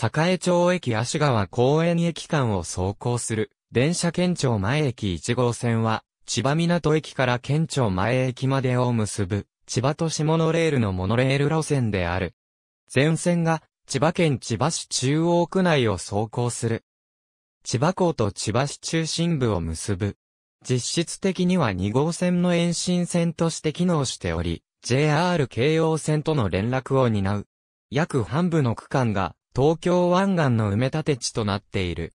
栄町駅足川公園駅間を走行する、電車県庁前駅1号線は、千葉港駅から県庁前駅までを結ぶ、千葉都市モノレールのモノレール路線である。全線が、千葉県千葉市中央区内を走行する。千葉港と千葉市中心部を結ぶ。実質的には2号線の延伸線として機能しており、JR 京葉線との連絡を担う。約半部の区間が東京湾岸の埋め立て地となっている。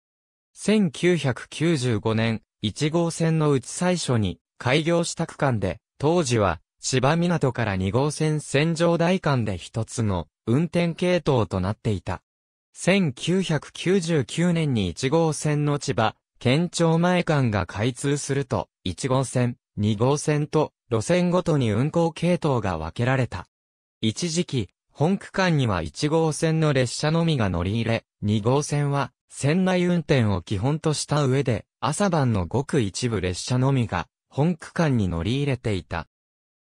1995年、1号線のうち最初に開業した区間で、当時は千葉港から2号線線状。台間で一つの運転系統となっていた。1999年に1号線の千葉、県庁前間が開通すると、1号線、2号線と路線ごとに運行系統が分けられた。一時期、本区間には1号線の列車のみが乗り入れ、2号線は、船内運転を基本とした上で、朝晩のごく一部列車のみが、本区間に乗り入れていた。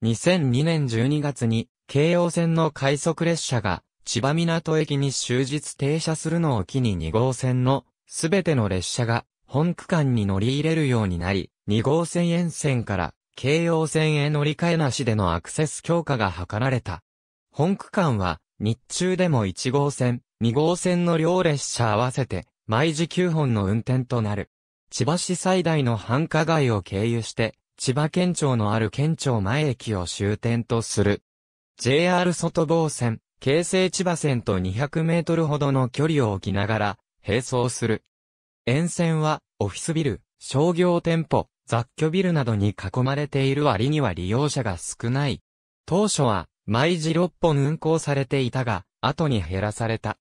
2002年12月に、京葉線の快速列車が、千葉港駅に終日停車するのを機に2号線の、すべての列車が、本区間に乗り入れるようになり、2号線沿線から、京葉線へ乗り換えなしでのアクセス強化が図られた。本区間は、日中でも1号線、2号線の両列車合わせて、毎時9本の運転となる。千葉市最大の繁華街を経由して、千葉県庁のある県庁前駅を終点とする。JR 外房線、京成千葉線と200メートルほどの距離を置きながら、並走する。沿線は、オフィスビル、商業店舗、雑居ビルなどに囲まれている割には利用者が少ない。当初は、毎時6本運行されていたが、後に減らされた。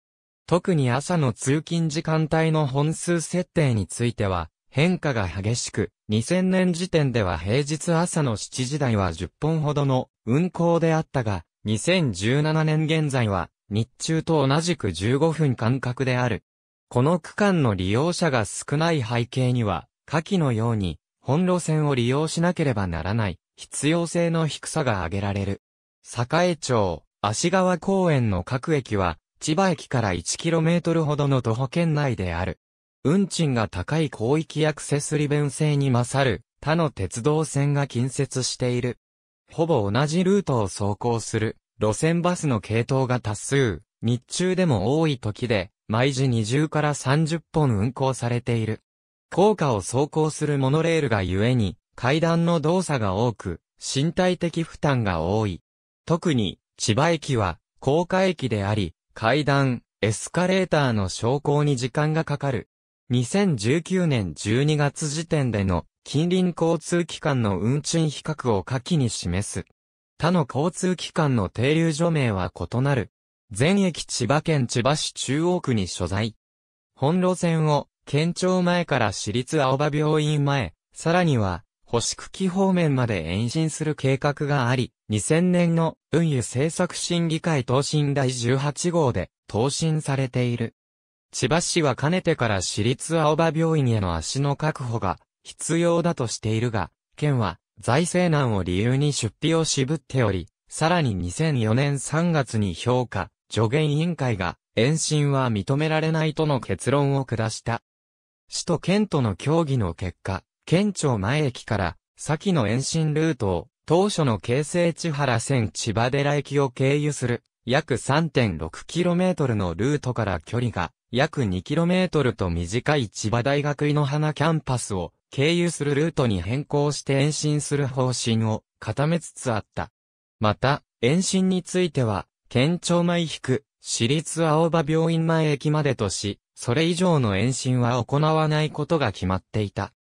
特に朝の通勤時間帯の本数設定については、変化が激しく、2000年時点では平日朝の7時台は10本ほどの運行であったが、2017年現在は、日中と同じく15分間隔である。この区間の利用者が少ない背景には、下記のように、本路線を利用しなければならない、必要性の低さが挙げられる。栄町、足川公園の各駅は、千葉駅から 1km ほどの徒歩圏内である。運賃が高い広域アクセス利便性に勝る、他の鉄道線が近接している。ほぼ同じルートを走行する、路線バスの系統が多数、日中でも多い時で、毎時20から30本運行されている。高架を走行するモノレールが故に、階段の動作が多く、身体的負担が多い。特に、千葉駅は、高架駅であり、階段、エスカレーターの昇降に時間がかかる。2019年12月時点での近隣交通機関の運賃比較を下記に示す。他の交通機関の停留所名は異なる。全駅千葉県千葉市中央区に所在。本路線を、県庁前から私立青葉病院前、さらには、星茎方面まで延伸する計画があり、2000年の運輸政策審議会答申第18号で答申されている。千葉市はかねてから市立青葉病院への足の確保が必要だとしているが、県は財政難を理由に出費を渋っており、さらに2004年3月に評価、助言委員会が延伸は認められないとの結論を下した。市と県との協議の結果、県庁前駅から先の延伸ルートを当初の京成千原線千葉寺駅を経由する約 3.6km のルートから距離が約 2km と短い千葉大学井の花キャンパスを経由するルートに変更して延伸する方針を固めつつあった。また、延伸については、県庁前引く、私立青葉病院前駅までとし、それ以上の延伸は行わないことが決まっていた。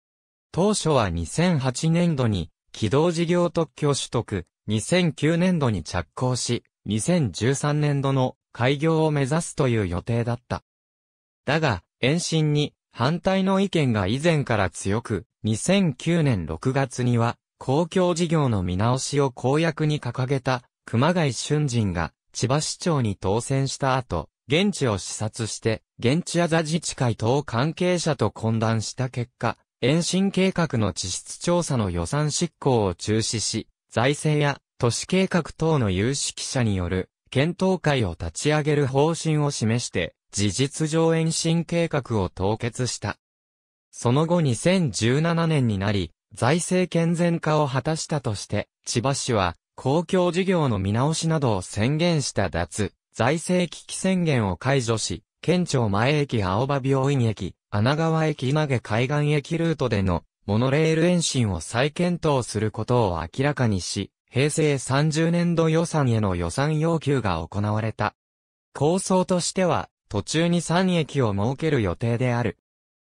当初は2008年度に軌道事業特許取得、2009年度に着工し、2013年度の開業を目指すという予定だった。だが、延伸に反対の意見が以前から強く、2009年6月には公共事業の見直しを公約に掲げた熊谷俊人が千葉市長に当選した後、現地を視察して、現地アザ自治会等関係者と懇談した結果、延伸計画の地質調査の予算執行を中止し、財政や都市計画等の有識者による検討会を立ち上げる方針を示して、事実上延伸計画を凍結した。その後2017年になり、財政健全化を果たしたとして、千葉市は公共事業の見直しなどを宣言した脱、財政危機宣言を解除し、県庁前駅青葉病院駅、穴川駅稲げ海岸駅ルートでのモノレール延伸を再検討することを明らかにし、平成30年度予算への予算要求が行われた。構想としては、途中に3駅を設ける予定である。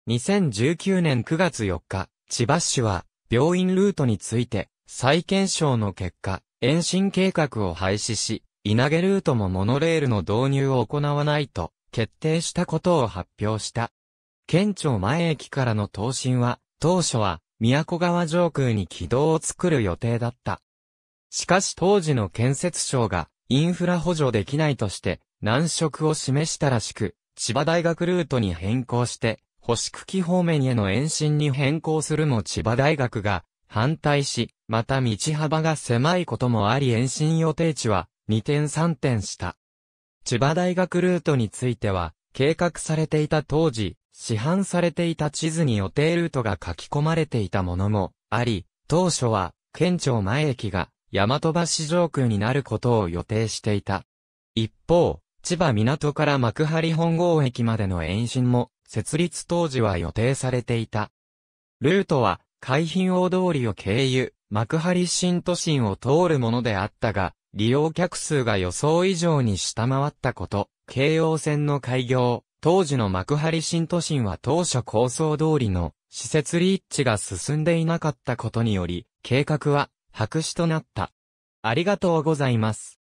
2019年9月4日、千葉市は、病院ルートについて、再検証の結果、延伸計画を廃止し、稲毛ルートもモノレールの導入を行わないと、決定したことを発表した。県庁前駅からの東進は、当初は、都川上空に軌道を作る予定だった。しかし当時の建設省が、インフラ補助できないとして、難色を示したらしく、千葉大学ルートに変更して、星区区方面への延伸に変更するも千葉大学が反対し、また道幅が狭いこともあり延伸予定地は2点3点した。千葉大学ルートについては、計画されていた当時、市販されていた地図に予定ルートが書き込まれていたものもあり、当初は、県庁前駅が、大和橋上空になることを予定していた。一方、千葉港から幕張本郷駅までの延伸も、設立当時は予定されていた。ルートは、海浜大通りを経由、幕張新都心を通るものであったが、利用客数が予想以上に下回ったこと、京王線の開業、当時の幕張新都心は当初構想通りの施設立地が進んでいなかったことにより、計画は白紙となった。ありがとうございます。